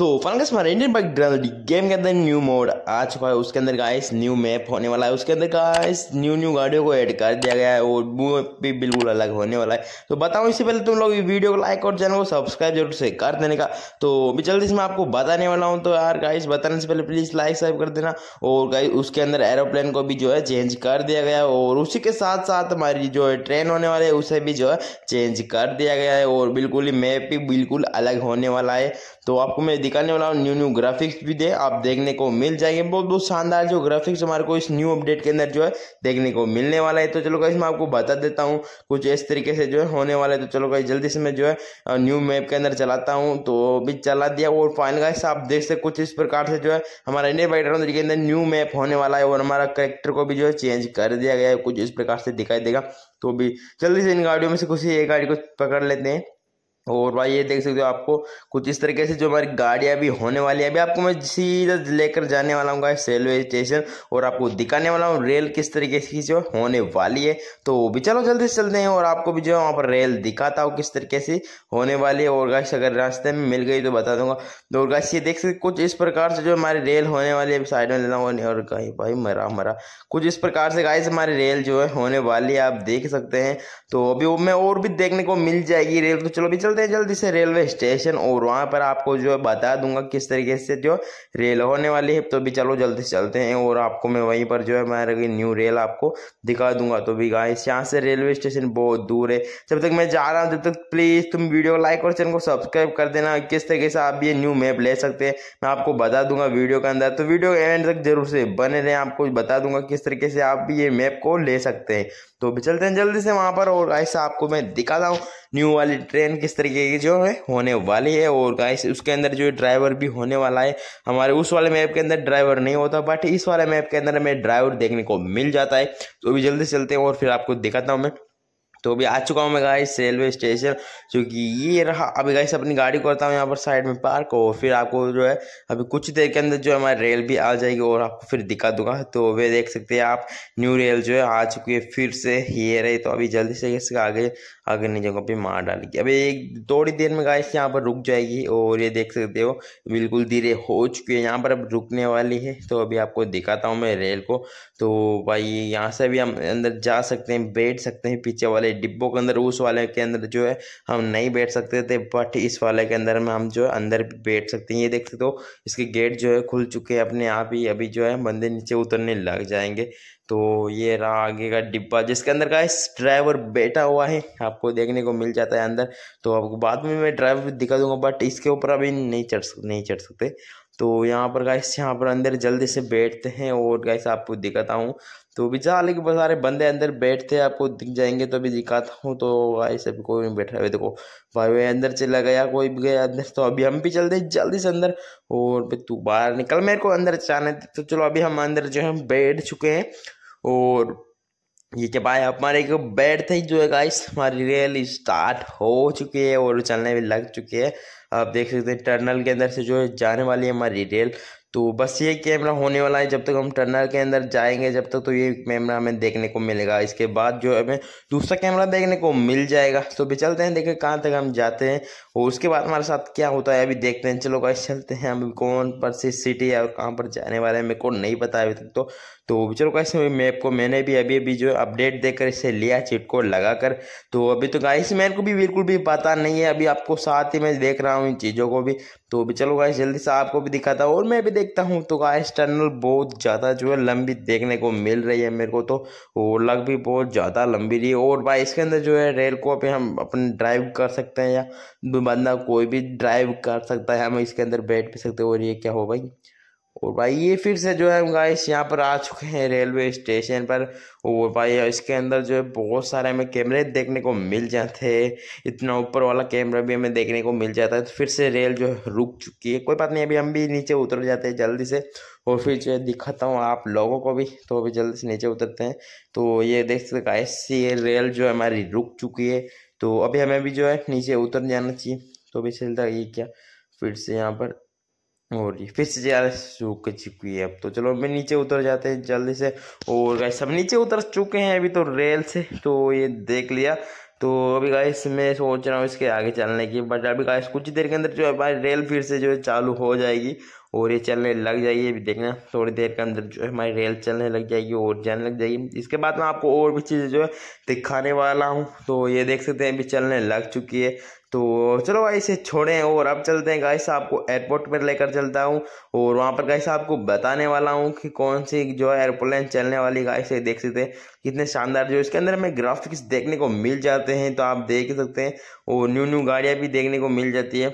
सो फनगस हमारे Indian bike ड्रल game के अंदर न्यू मोड आ चुका है उसके अंदर गाइस न्यू मैप होने वाला है उसके अंदर गाइस न्यू न्यू गाड़ियों को ऐड कर दिया गया है और वो भी बिल्कुल अलग होने वाला है तो बताऊं इससे पहले तुम लोग वीडियो को लाइक और चैनल को सब्सक्राइब जरूर से कर देने का तो अभी जल्दी से मैं आपको बताने वाला हूँ तो यार गाइस बताने से पहले प्लीज़ लाइक साइब कर देना और गाइस उसके अंदर एरोप्लेन को भी जो है चेंज कर दिया गया है और उसी के साथ साथ हमारी जो है ट्रेन होने वाली है उसे भी जो है चेंज कर दिया गया है और बिल्कुल ही मैप भी बिल्कुल अलग होने वाला है तो आपको मैं निकालने वाला हूँ न्यू न्यू ग्राफिक्स भी दे आप देखने को मिल जाएंगे बहुत बहुत शानदार जो ग्राफिक्स हमारे को इस न्यू अपडेट के अंदर जो है देखने को मिलने वाला है तो चलो कहीं मैं आपको बता देता हूँ कुछ इस तरीके से जो है होने वाला है तो चलो कहीं जल्दी से मैं जो है न्यू मैप के अंदर चलाता हूँ तो भी चला दिया और फाइनल गाइस आप देख सकते कुछ इस प्रकार से जो है हमारा इंडिया बाइटर के अंदर न्यू मैप होने वाला है और हमारा करेक्टर को भी जो है चेंज कर दिया गया है कुछ इस प्रकार से दिखाई देगा तो भी जल्दी से इन गाड़ियों में से कुछ एक गाड़ी को पकड़ लेते हैं और भाई ये देख सकते हो आपको कुछ इस तरीके से जो हमारी गाड़ियाँ भी होने वाली है अभी आपको मैं सीधा लेकर जाने वाला हूँ रेलवे स्टेशन और आपको दिखाने वाला हूँ रेल किस तरीके की जो होने वाली है तो वो भी चलो जल्दी से चलते हैं और आपको भी जो है वहाँ पर रेल दिखाता हूँ किस तरीके से होने वाली है और गाइस अगर रास्ते में मिल गई तो बता दूंगा तो और गाइस ये देख सकते कुछ इस प्रकार से जो हमारी रेल होने वाली है साइड में लेना होने और कहीं भाई मरा मरा कुछ इस प्रकार से गाइस हमारी रेल जो है होने वाली है आप देख सकते हैं तो अभी मैं और भी देखने को मिल जाएगी रेल तो चलो अभी चलते चलते हैं जल्दी से रेलवे स्टेशन और वहाँ पर आपको जो है बता दूंगा किस तरीके से जो रेल होने वाली है तो भी चलो जल्दी से चलते हैं और आपको मैं वहीं पर जो है मैं न्यू रेल आपको दिखा दूंगा तो भी गाइस यहाँ से रेलवे स्टेशन बहुत दूर है जब तक मैं जा रहा हूँ तब तक प्लीज़ तुम वीडियो लाइक और चैनल को सब्सक्राइब कर देना किस तरीके से आप ये न्यू मैप ले सकते हैं मैं आपको बता दूंगा वीडियो के अंदर तो वीडियो एंड तक जरूर से बने रहें आपको बता दूंगा किस तरीके से आप ये मैप को ले सकते हैं तो भी चलते हैं जल्दी से वहाँ पर और गाइस आपको मैं दिखाता हूँ न्यू वाली ट्रेन किस तरीके की जो है होने वाली है और गाइस उसके अंदर जो ड्राइवर भी होने वाला है हमारे उस वाले मैप के अंदर ड्राइवर नहीं होता बट इस वाले मैप के अंदर हमें ड्राइवर देखने को मिल जाता है तो भी जल्दी से चलते हैं और फिर आपको दिखाता हूँ मैं तो अभी आ चुका हूँ मैं गाइस रेलवे स्टेशन क्योंकि ये रहा अभी गाइस अपनी गाड़ी करता हूँ यहाँ पर साइड में पार्क और फिर आपको जो है अभी कुछ देर के अंदर जो है हमारी रेल भी आ जाएगी और आपको फिर दिखा दूंगा तो वे देख सकते हैं आप न्यू रेल जो है आ चुकी है फिर से ये रही तो अभी जल्दी से इसका आगे अग्नि जगह पे मार डालेगी अब एक थोड़ी देर में गाइस यहाँ पर रुक जाएगी और ये देख सकते हो बिल्कुल धीरे हो चुकी है यहाँ पर अब रुकने वाली है तो अभी आपको दिखाता हूँ मैं रेल को तो भाई यहाँ से भी हम अंदर जा सकते हैं बैठ सकते हैं पीछे वाले डिब्बों के अंदर उस वाले के अंदर जो है हम नहीं बैठ सकते थे बट इस वाले के अंदर में हम जो है अंदर बैठ सकते हैं ये देख सकते हो इसके गेट जो है खुल चुके हैं अपने आप ही अभी जो है बंदे नीचे उतरने लग जाएंगे तो ये रहा आगे का डिब्बा जिसके अंदर का ड्राइवर बैठा हुआ है आप आपको देखने को मिल जाता है अंदर तो आपको बाद में मैं ड्राइव दिखा दूंगा बट इसके ऊपर अभी नहीं चढ़ सक नहीं चढ़ सकते तो यहाँ पर गाइस यहाँ पर अंदर जल्दी से बैठते हैं और गाइस आपको दिखाता हूँ तो भी हालांकि बहुत सारे बंदे अंदर बैठते हैं आपको दिख जाएंगे तो अभी दिखाता हूँ तो गाइस अभी कोई नहीं बैठा है देखो भाई वे अंदर चला गया कोई भी गया अंदर तो अभी हम भी चलते हैं जल्दी से अंदर और भाई तू बाहर निकल मेरे को अंदर जाने तो चलो अभी हम अंदर जो है बैठ चुके हैं और ये जब भाई हमारे एक बेड थे जो है गाइस हमारी रियल स्टार्ट हो चुकी है और चलने भी लग चुके हैं आप देख सकते हैं टर्नल के अंदर से जो है जाने वाली है हमारी रेल तो बस ये कैमरा होने वाला है जब तक हम टनल के अंदर जाएंगे जब तक तो ये कैमरा हमें देखने को मिलेगा इसके बाद जो हमें दूसरा कैमरा देखने को मिल जाएगा तो भी चलते हैं देखें कहाँ तक हम जाते हैं और उसके बाद हमारे साथ क्या होता है अभी देखते हैं चलो गाइस चलते हैं हम कौन पर से सिटी है और कहाँ पर जाने वाले हैं मेरे को नहीं पता अभी तक तो तो चलो गाइस मैप को मैंने भी अभी अभी जो अपडेट देकर इसे लिया चिट कोड कर तो अभी तो गाइस मेरे को भी बिल्कुल भी पता नहीं है अभी आपको साथ ही मैं देख रहा हूँ इन चीज़ों को भी तो भी चलो गाइस जल्दी से आपको भी दिखाता हूँ और मैं भी देखता हूँ तो गाइस टनल बहुत ज़्यादा जो है लंबी देखने को मिल रही है मेरे को तो और लग भी बहुत ज़्यादा लंबी रही है और भाई इसके अंदर जो है रेल को भी हम अपन ड्राइव कर सकते हैं या बंदा कोई भी ड्राइव कर सकता है हम इसके अंदर बैठ भी सकते हैं और ये क्या हो भाई और भाई ये फिर से जो है गाइस यहाँ पर आ चुके हैं रेलवे स्टेशन पर वो भाई इसके अंदर जो है बहुत सारे हमें कैमरे देखने को मिल जाते हैं इतना ऊपर वाला कैमरा भी हमें देखने को मिल जाता है तो फिर से रेल जो है रुक चुकी है कोई बात नहीं अभी हम भी नीचे उतर जाते हैं जल्दी से और फिर जो है दिखाता हूँ आप लोगों को भी तो अभी जल्दी से नीचे उतरते हैं तो ये देख सकते गाइस ये रेल जो है हमारी रुक चुकी है तो अभी हमें भी जो है नीचे उतर जाना चाहिए तो अभी चलता ये क्या फिर से यहाँ पर और ये फिर से ज़्यादा सूख चुकी है अब तो चलो मैं नीचे उतर जाते हैं जल्दी से और गाइस सब नीचे उतर चुके हैं अभी तो रेल से तो ये देख लिया तो अभी गाइस मैं सोच रहा हूँ इसके आगे चलने की बट अभी गाइस कुछ ही देर के अंदर जो है हमारी रेल फिर से जो है चालू हो जाएगी और ये चलने लग जाएगी अभी देखना थोड़ी देर के अंदर जो है हमारी रेल चलने लग जाएगी और जाने लग जाएगी इसके बाद मैं आपको और भी चीज़ें जो है दिखाने वाला हूँ तो ये देख सकते हैं अभी चलने लग चुकी है तो चलो गाइस इसे छोड़ें और अब चलते हैं गाइस आपको एयरपोर्ट पर लेकर चलता हूँ और वहाँ पर गाइस आपको बताने वाला हूँ कि कौन सी जो है एयरप्लेन चलने वाली गाइस से देख सकते हैं कितने शानदार जो इसके अंदर हमें ग्राफिक्स देखने को मिल जाते हैं तो आप देख सकते हैं और न्यू न्यू गाड़ियाँ भी देखने को मिल जाती है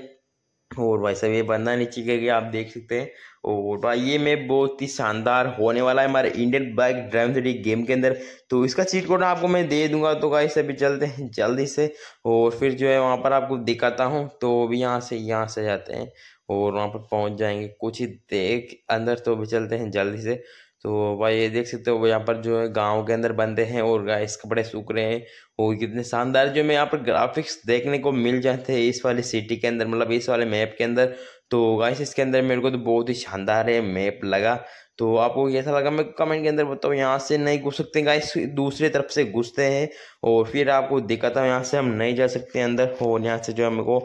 और भाई साहब ये बंदा नीचे गिर गया आप देख सकते हैं और भाई ये मैप बहुत ही शानदार होने वाला है हमारे Indian bike drive three game के अंदर तो इसका चीट कोड आपको मैं दे दूंगा तो गाइस भी चलते हैं जल्दी से और फिर जो है वहाँ पर आपको दिखाता हूँ तो अभी यहाँ से यहाँ से जाते हैं और वहाँ पर पहुँच जाएंगे कुछ ही देर अंदर तो भी चलते हैं जल्दी से तो भाई ये देख सकते हो यहाँ पर जो है गांव के अंदर बंदे हैं और गाइस कपड़े सूख रहे हैं और कितने शानदार जो मैं यहाँ पर ग्राफिक्स देखने को मिल जाते हैं इस वाले सिटी के अंदर मतलब इस वाले मैप के अंदर तो गाइस इसके अंदर मेरे को तो बहुत ही शानदार है मैप लगा तो आपको कैसा लगा मैं कमेंट के अंदर बताओ यहाँ से नहीं घुस सकते गाइस दूसरी तरफ से घुसते हैं और फिर आपको दिखाता हूँ यहाँ से हम नहीं जा सकते अंदर और यहाँ से जो है मेरे को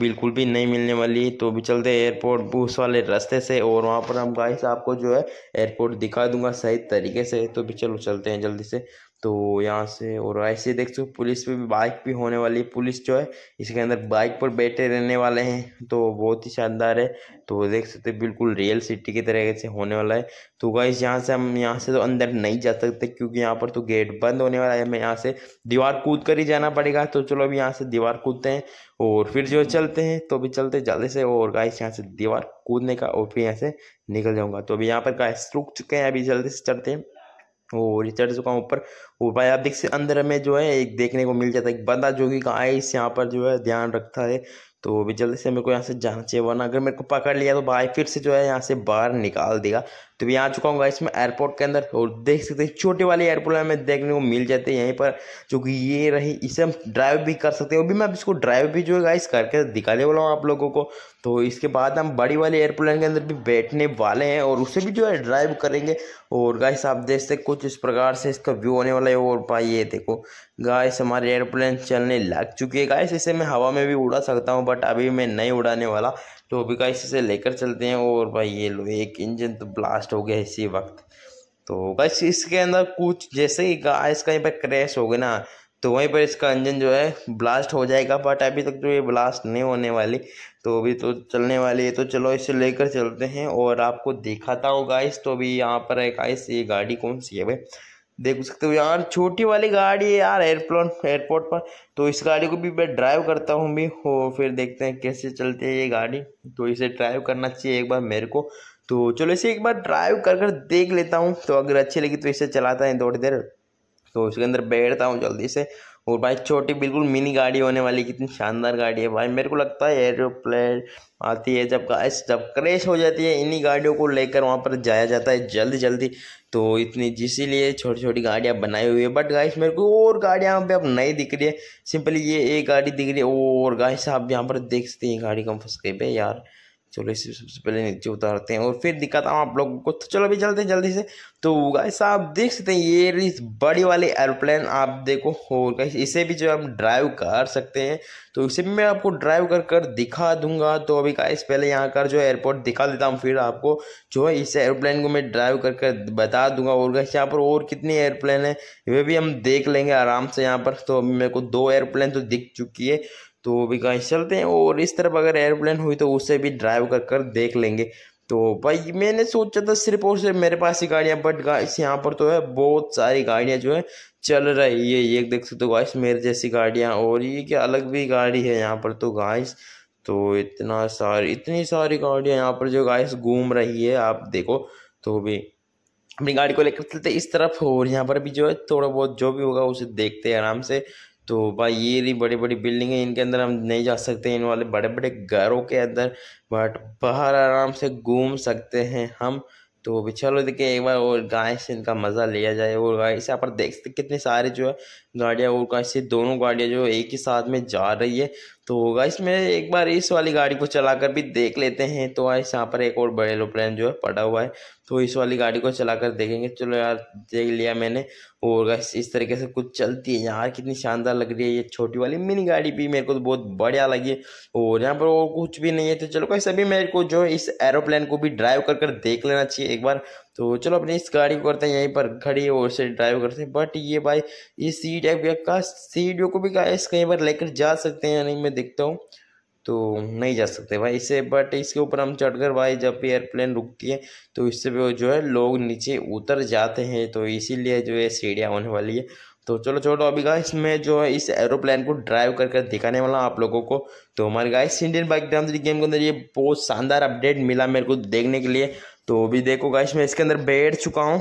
बिल्कुल भी नहीं मिलने वाली तो भी चलते एयरपोर्ट बूस वाले रास्ते से और वहाँ पर हम गाइस आपको जो है एयरपोर्ट दिखा दूंगा सही तरीके से तो भी चलो चलते हैं जल्दी से तो यहाँ से और ऐसे देख सकते पुलिस पे भी बाइक भी होने वाली है पुलिस जो है इसके अंदर बाइक पर बैठे रहने वाले हैं तो बहुत ही शानदार है तो देख सकते बिल्कुल रियल सिटी की तरह से होने वाला है तो गाइस यहाँ से हम यहाँ से तो अंदर नहीं जा सकते क्योंकि यहाँ पर तो गेट बंद होने वाला है हमें यहाँ से दीवार कूद कर ही जाना पड़ेगा तो चलो अभी यहाँ से दीवार कूदते हैं और फिर जो चलते हैं तो अभी चलते जल्दी से और गाइस यहाँ से दीवार कूदने का और फिर यहाँ से निकल जाऊँगा तो अभी यहाँ पर गाइस रुक चुके हैं अभी जल्दी से चलते हैं वो रिचर्ड जो कहाँ ऊपर वो भाई आप देख से अंदर में जो है एक देखने को मिल जाता है एक बंदा जो कि आइस यहाँ पर जो है ध्यान रखता है तो वो भी जल्दी से मेरे को यहाँ से जाना चाहिए वरना अगर मेरे को पकड़ लिया तो भाई फिर से जो है यहाँ से बाहर निकाल देगा तो भी आ चुका हूँ गाइस में एयरपोर्ट के अंदर और देख सकते हैं छोटे वाले एयरपोर्ट हमें देखने को मिल जाते हैं यहीं पर जो कि ये रही इसे हम ड्राइव भी कर सकते हैं और भी मैं इसको ड्राइव भी जो है गाइस करके दिखाने वाला हूँ आप लोगों को तो इसके बाद हम बड़ी वाले एयरप्लेन के अंदर भी बैठने वाले हैं और उसे भी जो है ड्राइव करेंगे और गाइस आप देख सकते कुछ इस प्रकार से इसका व्यू होने वाला है और भाई ये देखो गाइस हमारे एयरप्लेन चलने लग चुकी है गाइस इसे मैं हवा में भी उड़ा सकता हूँ बट अभी मैं नहीं उड़ाने वाला तो अभी का इसी लेकर चलते हैं और भाई ये लो एक इंजन तो ब्लास्ट हो गया इसी वक्त तो बस इसके अंदर कुछ जैसे ही गाइस कहीं पर क्रैश हो गए ना तो वहीं पर इसका इंजन जो है ब्लास्ट हो जाएगा बट अभी तक तो ये ब्लास्ट नहीं होने वाली तो अभी तो चलने वाली है तो चलो इसे लेकर चलते हैं और आपको दिखाता हूँ गाइस तो अभी यहाँ पर है गाइस ये गाड़ी कौन सी है भाई देख सकते हो यार छोटी वाली गाड़ी है यार एयरप्लेन एयरपोर्ट पर तो इस गाड़ी को भी मैं ड्राइव करता हूँ भी हो फिर देखते हैं कैसे चलती है ये गाड़ी तो इसे ड्राइव करना चाहिए एक बार मेरे को तो चलो इसे एक बार ड्राइव कर कर देख लेता हूँ तो अगर अच्छी लगी तो इसे चलाता है थोड़ी देर तो उसके अंदर बैठता हूँ जल्दी से और भाई छोटी बिल्कुल मिनी गाड़ी होने वाली कितनी शानदार गाड़ी है भाई मेरे को लगता है एरोप्लेन आती है जब गाइस जब क्रेश हो जाती है इन्हीं गाड़ियों को लेकर वहाँ पर जाया जाता है जल्दी जल्दी तो इतनी जिसीलिए छोटी छोटी गाड़ियाँ बनाई हुई है बट गाइस मेरे को और गाड़ियाँ यहाँ पे अब नई दिख रही है सिंपली ये एक गाड़ी दिख रही है और गाइस आप यहाँ पर देख सकते हैं गाड़ी कम फंस गई पे यार चलो इसे सबसे पहले नीचे उतारते हैं और फिर दिखाता हूँ आप लोगों को तो चलो अभी चलते हैं जल्दी से तो गाइस आप देख सकते हैं ये इस बड़ी वाले एरोप्लेन आप देखो और गाइस इसे भी जो हम ड्राइव कर सकते हैं तो इसे भी मैं आपको ड्राइव कर कर दिखा दूंगा तो अभी गाइस पहले यहाँ कर जो एयरपोर्ट दिखा देता हूँ फिर आपको जो है इस एरोप्लेन को मैं ड्राइव कर कर बता दूंगा और गाइस यहाँ पर और कितने एयरप्लेन है वे भी हम देख लेंगे आराम से यहाँ पर तो मेरे को दो एयरप्लेन तो दिख चुकी है तो भी गाइस चलते हैं और इस तरफ अगर एयरोप्लेन हुई तो उसे भी ड्राइव कर कर देख लेंगे तो भाई मैंने सोचा था सिर्फ और सिर्फ मेरे पास ही गाड़ियाँ बट गाइस यहाँ पर तो है बहुत सारी गाड़ियाँ जो है चल रही है ये देख सकते हो तो गाइस मेरे जैसी गाड़ियाँ और ये क्या अलग भी गाड़ी है यहाँ पर तो गाइस तो इतना सारी इतनी सारी गाड़ियाँ यहाँ पर जो गाइस घूम रही है आप देखो तो भी अपनी गाड़ी को लेकर चलते इस तरफ और यहाँ पर भी जो है थोड़ा बहुत जो भी होगा उसे देखते हैं आराम से तो भाई ये रही बड़ी बड़ी बिल्डिंग है इनके अंदर हम नहीं जा सकते इन वाले बड़े बड़े घरों के अंदर बट बाहर आराम से घूम सकते हैं हम तो भी चलो देखिए एक बार और गाय से इनका मज़ा लिया जाए और गाय से यहाँ पर देख सकते कितने सारे जो है गाड़ियाँ और गाइस ये दोनों गाड़ियाँ जो एक ही साथ में जा रही है तो होगा इसमें एक बार इस वाली गाड़ी को चलाकर भी देख लेते हैं तो गाइस यहाँ पर एक और बड़े एरोप्लेन जो है पड़ा हुआ है तो इस वाली गाड़ी को चलाकर देखेंगे चलो यार देख लिया मैंने और गाइस इस तरीके से कुछ चलती है यार कितनी शानदार लग रही है ये छोटी वाली मिनी गाड़ी भी मेरे को तो बहुत बढ़िया लगी है और यहाँ पर और कुछ भी नहीं है तो चलो गाइस अभी मेरे को जो इस एरोप्लेन को भी ड्राइव कर कर देख लेना चाहिए एक बार तो चलो अपने इस गाड़ी को करते हैं यहीं पर खड़ी और से ड्राइव करते हैं बट ये भाई ये सी टाइप का डी को भी गाइस कहीं पर लेकर जा सकते हैं नहीं मैं देखता हूँ तो नहीं जा सकते भाई इसे बट इसके ऊपर हम चढ़कर भाई जब भी एयरप्लेन रुकती है तो इससे भी जो है लोग नीचे उतर जाते हैं तो इसीलिए जो है सीढ़ियाँ होने वाली है तो चलो छोटो अभी गाइस मैं जो है इस एरोप्लेन को ड्राइव कर कर दिखाने वाला हूँ आप लोगों को तो हमारे गाइस इंडियन बाइक ड्राम गेम के अंदर ये बहुत शानदार अपडेट मिला मेरे को देखने के लिए तो अभी देखो गाइस मैं इसके अंदर बैठ चुका हूँ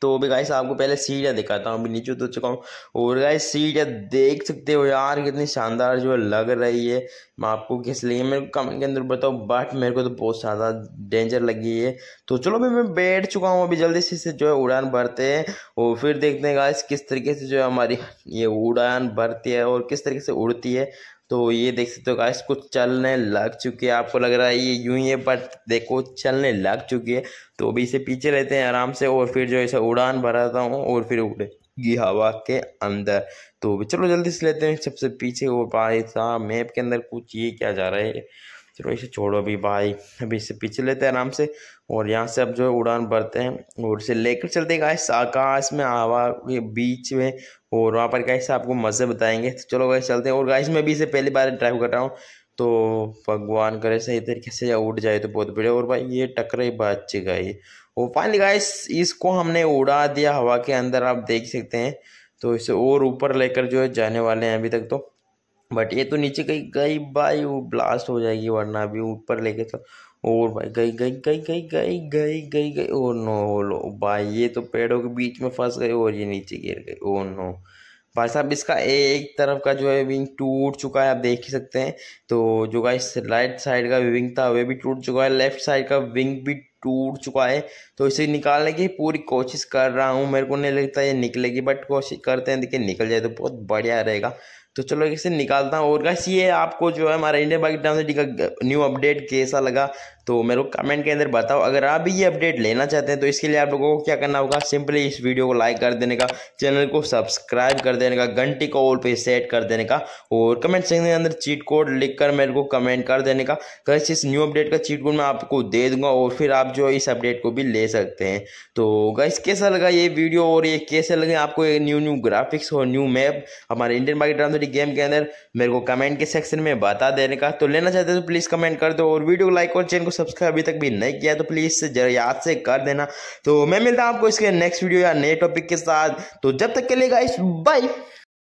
तो अभी गाइस आपको पहले सीढ़ियाँ दिखाता हूँ अभी नीचे उतर चुका हूँ और गाइस सीढ़ियाँ देख सकते हो यार कितनी शानदार जो लग रही है मैं आपको किस लिए मेरे को कमेंट के अंदर बताओ बट मेरे को तो बहुत ज़्यादा डेंजर लगी है तो चलो अभी मैं बैठ चुका हूँ अभी जल्दी से इसे जो है उड़ान भरते हैं और फिर देखते हैं गाइस किस तरीके से जो है हमारी ये उड़ान भरती है और किस तरीके से उड़ती है तो ये देख सकते हो गाइस कुछ चलने लग चुके हैं आपको लग रहा है ये यूं ही है बट देखो चलने लग चुकी है तो अभी इसे पीछे रहते हैं आराम से और फिर जो इसे उड़ान भराता हूँ और फिर उड़ेगी हवा के अंदर तो चलो जल्दी से लेते हैं सबसे पीछे वो भाई साहब मैप के अंदर कुछ ये क्या जा रहा है चलो इसे छोड़ो अभी भाई अभी इसे पीछे लेते हैं आराम से और यहाँ से अब जो है उड़ान भरते हैं और इसे लेकर चलते गाइस आकाश में हवा के बीच में और वहाँ पर गाइस आपको मज़े बताएंगे तो चलो गाइस चलते हैं और गाइस मैं भी इसे पहली बार ड्राइव कर रहा हूँ तो भगवान करे सही तरीके से उड़ जाए तो बहुत बढ़िया और भाई ये टकरे बातची का और फाइनली गाइस इसको हमने उड़ा दिया हवा के अंदर आप देख सकते हैं तो इसे और ऊपर लेकर जो है जाने वाले हैं अभी तक तो बट ये तो नीचे कहीं गई बाई वो ब्लास्ट हो जाएगी वरना अभी ऊपर लेके तो और भाई गई गई गई गई गई गई गई गई ओ नो लो भाई ये तो पेड़ों के बीच में फंस गए और ये नीचे गिर गए ओ नो भाई साहब इसका एक तरफ का जो है विंग टूट चुका है आप देख ही सकते हैं तो जो गाइस राइट साइड का विंग था वह भी टूट चुका है लेफ्ट साइड का विंग भी टूट चुका है तो इसे निकालने की पूरी कोशिश कर रहा हूँ मेरे को नहीं लगता ये निकलेगी बट कोशिश करते हैं देखिए निकल जाए तो बहुत बढ़िया रहेगा तो चलो इसे निकालता हूँ और गाइस ये आपको जो है हमारा इंडिया बाइक डांस का न्यू अपडेट कैसा लगा तो मेरे को कमेंट के अंदर बताओ अगर आप भी ये अपडेट लेना चाहते हैं तो इसके लिए आप लोगों को क्या करना होगा सिंपली इस वीडियो को लाइक कर देने का चैनल को सब्सक्राइब कर देने का घंटी को ऑल पे सेट कर देने का और कमेंट सेक्शन के अंदर चीट कोड लिखकर मेरे को कमेंट कर देने का कैसे इस न्यू अपडेट का चीट कोड मैं आपको दे दूंगा और फिर आप जो इस अपडेट को भी ले सकते हैं तो गैस कैसा लगा ये वीडियो और ये कैसे लगे आपको ये न्यू न्यू ग्राफिक्स और न्यू मैप हमारे इंडियन मार्केट ट्रांसफर गेम के अंदर मेरे को कमेंट के सेक्शन में बता देने का तो लेना चाहते हैं तो प्लीज़ कमेंट कर दो और वीडियो को लाइक और चैनल को सब्सक्राइब अभी तक भी नहीं किया तो प्लीज़ जरा याद से कर देना तो मैं मिलता हूँ आपको इसके नेक्स्ट वीडियो या नए टॉपिक के साथ तो जब तक के लिए गाइस बाय